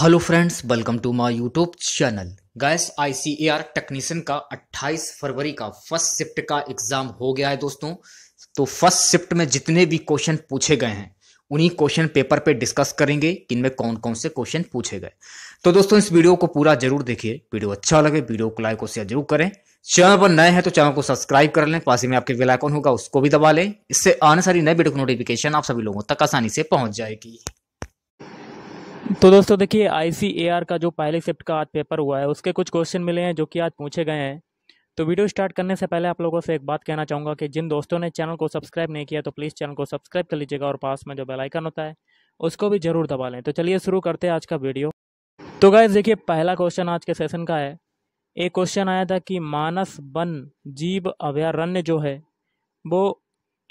hello friends welcome to my YouTube channel guys ICAR technician का 28 फरवरी का first shift का exam हो गया है दोस्तों तो फर्स्ट शिफ्ट में जितने भी क्वेश्चन पूछे गए हैं उन्हीं क्वेश्चन पेपर पे डिस्कस करेंगे कि इनमें कौन कौन से क्वेश्चन पूछे गए तो दोस्तों इस वीडियो को पूरा जरूर देखिए वीडियो अच्छा लगे वीडियो को लाइक और शेयर जरूर करें चैनल पर नए हैं तो चैनल को सब्सक्राइब कर लें पास में आपके बेलाइकॉन होगा उसको भी दबा लें इससे आने सारी नए वीडियो की नोटिफिकेशन आप सभी लोगों तक आसानी से पहुंच जाएगी तो दोस्तों देखिए आई का जो पहले शिफ्ट का आज पेपर हुआ है उसके कुछ क्वेश्चन मिले हैं जो कि आज पूछे गए हैं तो वीडियो स्टार्ट करने से पहले आप लोगों से एक बात कहना चाहूँगा कि जिन दोस्तों ने चैनल को सब्सक्राइब नहीं किया तो प्लीज़ चैनल को सब्सक्राइब कर लीजिएगा और पास में जो बेल आइकन होता है उसको भी ज़रूर दबा लें तो चलिए शुरू करते हैं आज का वीडियो तो गाइज देखिए पहला क्वेश्चन आज के सेशन का है एक क्वेश्चन आया था कि मानस वन जीव अभयारण्य जो है वो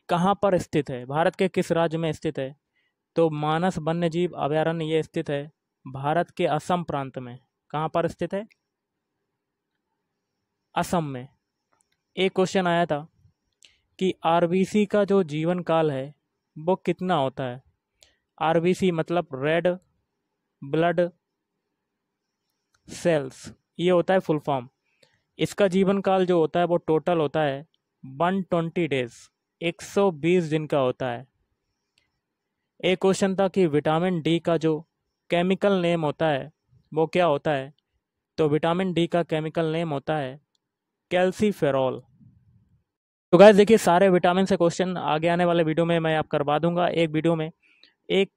कहाँ पर स्थित है भारत के किस राज्य में स्थित है तो मानस वन्य जीव ये स्थित है भारत के असम प्रांत में कहाँ पर स्थित है असम में एक क्वेश्चन आया था कि आरबीसी का जो जीवन काल है वो कितना होता है आरबीसी मतलब रेड ब्लड सेल्स ये होता है फुल फॉर्म इसका जीवन काल जो होता है वो टोटल होता है वन ट्वेंटी डेज एक सौ बीस दिन का होता है एक क्वेश्चन था कि विटामिन डी का जो केमिकल नेम होता है वो क्या होता है तो विटामिन डी का केमिकल नेम होता है कैल्सीफेरॉल तो गैस देखिए सारे विटामिन से क्वेश्चन आगे आने वाले वीडियो में मैं आप करवा दूंगा एक वीडियो में एक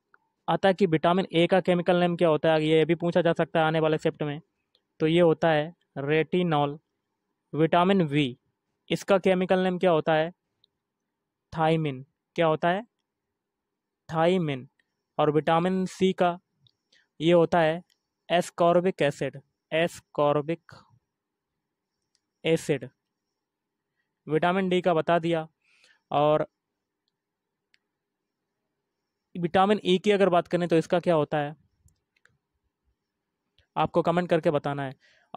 आता है कि विटामिन ए का केमिकल नेम क्या होता है ये भी पूछा जा सकता है आने वाले सेप्ट में तो ये होता है रेटिनॉल विटामिन वी इसका केमिकल नेम क्या होता है थाइमिन क्या होता है थाइमिन और विटामिन सी का ये होता है ascorbic acid ascorbic acid vitamin D का बता दिया और विटामिन ई e की अगर बात करें तो इसका क्या होता है आपको कमेंट करके बताना है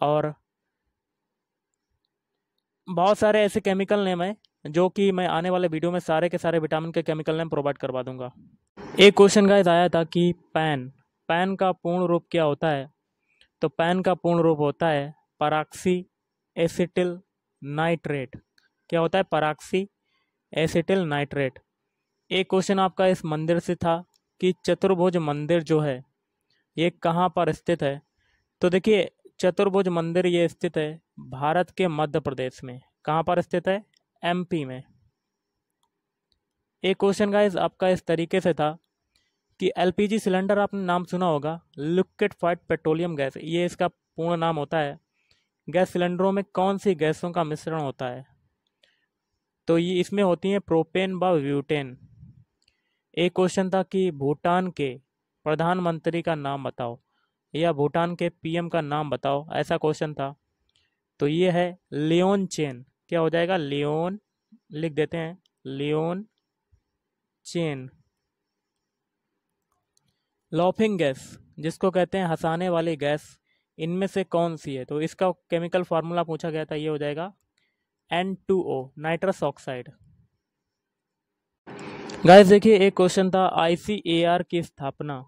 और बहुत सारे ऐसे केमिकल नेम हैं जो कि मैं आने वाले वीडियो में सारे के सारे विटामिन के केमिकल नेम प्रोवाइड करवा दूंगा एक क्वेश्चन का आया था कि पैन पैन का पूर्ण रूप क्या होता है तो पैन का पूर्ण रूप होता है पराक्सी एसिटिल नाइट्रेट क्या होता है पराक्सी एसिटिल नाइट्रेट एक क्वेश्चन आपका इस मंदिर से था कि चतुर्भुज मंदिर जो है ये कहाँ पर स्थित है तो देखिए चतुर्भुज मंदिर ये स्थित है भारत के मध्य प्रदेश में कहाँ पर स्थित है एमपी में एक क्वेश्चन इस आपका इस तरीके से था कि एलपीजी सिलेंडर आपने नाम सुना होगा लिक्विड फाइट पेट्रोलियम गैस ये इसका पूर्ण नाम होता है गैस सिलेंडरों में कौन सी गैसों का मिश्रण होता है तो ये इसमें होती हैं प्रोपेन व व्यूटेन एक क्वेश्चन था कि भूटान के प्रधानमंत्री का नाम बताओ या भूटान के पीएम का नाम बताओ ऐसा क्वेश्चन था तो ये है लियोन चेन क्या हो जाएगा लियोन लिख देते हैं लियोन चेन लॉफिंग गैस जिसको कहते हैं हंसाने वाली गैस इनमें से कौन सी है तो इसका केमिकल फार्मूला पूछा गया था ये हो जाएगा N two O nitrous oxide guys देखिए एक क्वेश्चन था आईसीएआर की स्थापना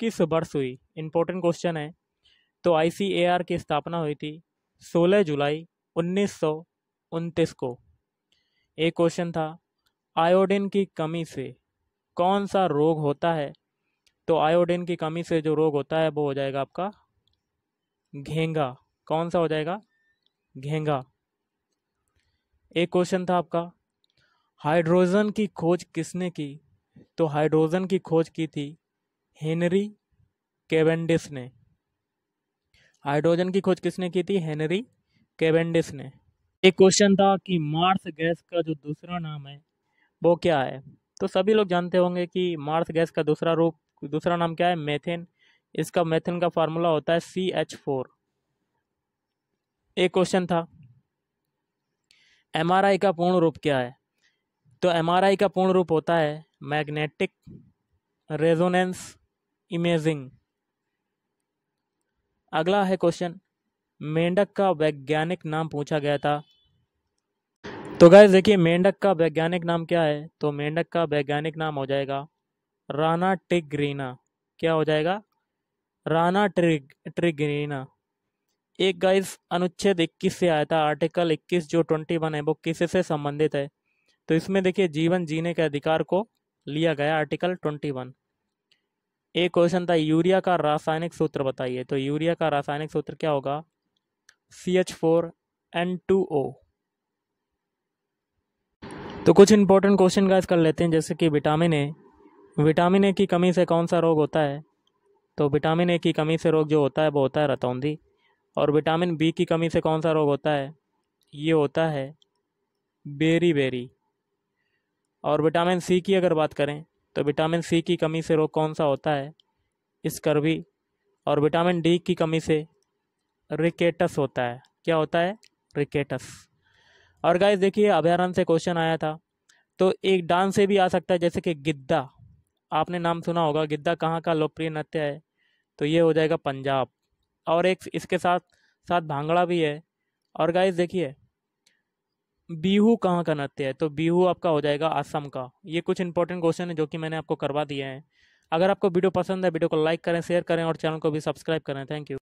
किस वर्ष हुई इंपॉर्टेंट क्वेश्चन है तो आईसीएआर की स्थापना हुई थी 16 जुलाई सौ उनतीस को एक क्वेश्चन था आयोडीन की कमी से कौन सा रोग होता है तो आयोडीन की कमी से जो रोग होता है वो हो जाएगा आपका घेंगा कौन सा हो जाएगा घेंगा एक क्वेश्चन था आपका हाइड्रोजन की खोज किसने की तो हाइड्रोजन की खोज की थी हेनरी केवेंडिस ने हाइड्रोजन की खोज किसने की थी हेनरी केवेंडिस ने एक क्वेश्चन था कि मार्स गैस का जो दूसरा नाम है वो क्या है तो सभी लोग जानते होंगे कि मार्स गैस का दूसरा रूप दूसरा नाम क्या है मेथेन इसका मेथेन का फार्मूला होता है सी एच फोर एक क्वेश्चन था एम आर आई का पूर्ण रूप क्या है तो एम आर आई का पूर्ण रूप होता है मैग्नेटिक रेजोनेंस इमेजिंग अगला है क्वेश्चन मेंढक का वैज्ञानिक नाम पूछा गया था तो गैस देखिए मेंढक का वैज्ञानिक नाम क्या है तो मेंढक का वैज्ञानिक नाम हो जाएगा राना टिग्रीना क्या हो जाएगा राना ट्रिग ट्रिग्रीना एक गाइस अनुच्छेद 21 से आया था आर्टिकल 21 जो 21 है वो किस से संबंधित है तो इसमें देखिए जीवन जीने के अधिकार को लिया गया आर्टिकल 21 एक क्वेश्चन था यूरिया का रासायनिक सूत्र बताइए तो यूरिया का रासायनिक सूत्र क्या होगा CH4N2O तो कुछ इंपॉर्टेंट क्वेश्चन का कर लेते हैं जैसे कि विटामिन ए विटामिन ए की कमी से कौन सा रोग होता है तो विटामिन ए की कमी से रोग जो होता है वो होता है रतौंधी और विटामिन बी की कमी से कौन सा रोग होता है ये होता है बेरी बेरी और विटामिन सी की अगर बात करें तो विटामिन सी की कमी से रोग कौन सा होता है स्कर्वी और विटामिन डी की कमी से रिकेटस होता है क्या होता है रिकेटस और गाइस देखिए अभ्यारण से क्वेश्चन आया था तो एक डांस से भी आ सकता है जैसे कि गिद्दा आपने नाम सुना होगा गिद्दा कहाँ का लोकप्रिय नृत्य है तो ये हो जाएगा पंजाब और एक इसके साथ साथ भांगड़ा भी है और गाइस देखिए बीहू कहाँ का नृत्य है तो बीहू आपका हो जाएगा असम का ये कुछ इंपॉर्टेंट क्वेश्चन है जो कि मैंने आपको करवा दिए हैं अगर आपको वीडियो पसंद है वीडियो को लाइक करें शेयर करें और चैनल को भी सब्सक्राइब करें थैंक यू